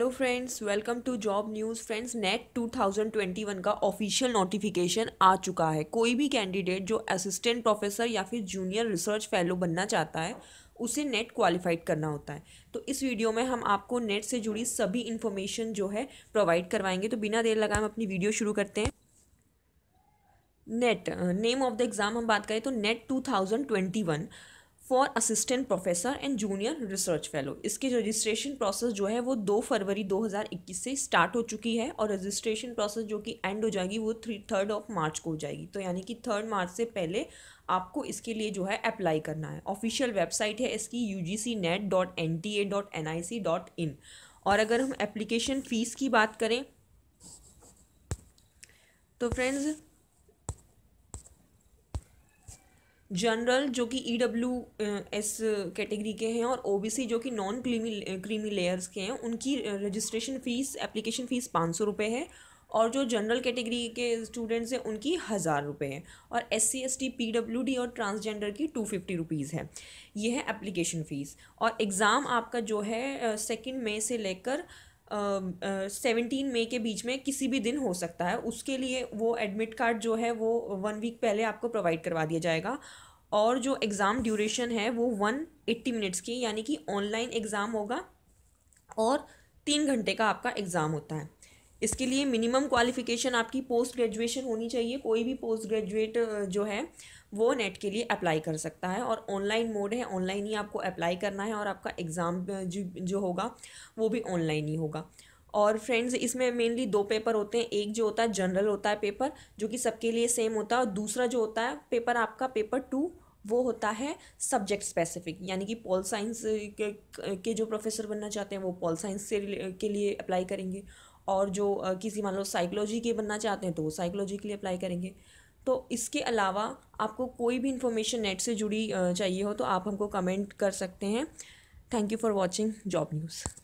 hello friends welcome to job news friends NET 2021 का official notification आ चुका है कोई भी कैंडिडेट जो असिस्टेंट प्रोफेसर या फिर जूनियर रिसर्च फेलो बनना चाहता है उसे नेट क्वालिफाइड करना होता है तो इस वीडियो में हम आपको नेट से जुड़ी सभी इन्फॉर्मेशन जो है प्रोवाइड करवाएंगे तो बिना देर लगाए हम अपनी वीडियो शुरू करते हैं NET name of the exam हम बात करें तो NET two for assistant professor and junior research fellow इसकी रजिस्ट्रेशन प्रोसेस जो है वो दो फरवरी 2021 से स्टार्ट हो चुकी है और रजिस्ट्रेशन प्रोसेस जो कि एंड हो जाएगी वो थ्री थर्ड ऑफ मार्च को हो जाएगी तो यानी कि थर्ड मार्च से पहले आपको इसके लिए जो है अप्लाई करना है ऑफिशियल वेबसाइट है इसकी U G C NET dot N T A dot N I C dot in और अगर हम एप्लीकेशन फ़ीस की बात करें तो फ्रेंड्स जनरल जो कि ई डब्ल्यू एस कैटेगरी के हैं और ओ बी सी जो कि नॉन क्रीमी क्रीमी लेयर्स के हैं उनकी रजिस्ट्रेशन फ़ीस एप्लीकेशन फ़ीस पाँच सौ रुपये है और जो जनरल कैटेगरी के स्टूडेंट्स हैं उनकी हज़ार रुपये हैं और S C S T P W D और ट्रांसजेंडर की टू फिफ्टी रुपीज़ है यह है एप्लीकेशन फ़ीस और एग्ज़ाम आपका जो है सेकेंड मई से लेकर सेवनटीन मई के बीच में किसी भी दिन हो सकता है उसके लिए वो एडमिट कार्ड जो है वो वन वीक पहले आपको प्रोवाइड करवा दिया जाएगा और जो एग्ज़ाम ड्यूरेशन है वो वन एट्टी मिनट्स की यानी कि ऑनलाइन एग्ज़ाम होगा और तीन घंटे का आपका एग्ज़ाम होता है इसके लिए मिनिमम क्वालिफिकेशन आपकी पोस्ट ग्रेजुएशन होनी चाहिए कोई भी पोस्ट ग्रेजुएट जो है वो नेट के लिए अप्लाई कर सकता है और ऑनलाइन मोड है ऑनलाइन ही आपको अप्लाई करना है और आपका एग्ज़ाम जो होगा वो भी ऑनलाइन ही होगा और फ्रेंड्स इसमें मेनली दो पेपर होते हैं एक जो होता है जनरल होता है पेपर जो कि सबके लिए सेम होता है और दूसरा जो होता है पेपर आपका पेपर टू वो होता है सब्जेक्ट स्पेसिफिक यानी कि पॉल साइंस के, के जो प्रोफेसर बनना चाहते हैं वो पॉल साइंस से के लिए अप्लाई करेंगे और जो किसी मान लो साइकोलॉजी के बनना चाहते हैं तो वो साइकोलॉजी के लिए अप्लाई करेंगे तो इसके अलावा आपको कोई भी इन्फॉर्मेशन नेट से जुड़ी चाहिए हो तो आप हमको कमेंट कर सकते हैं thank you for watching job news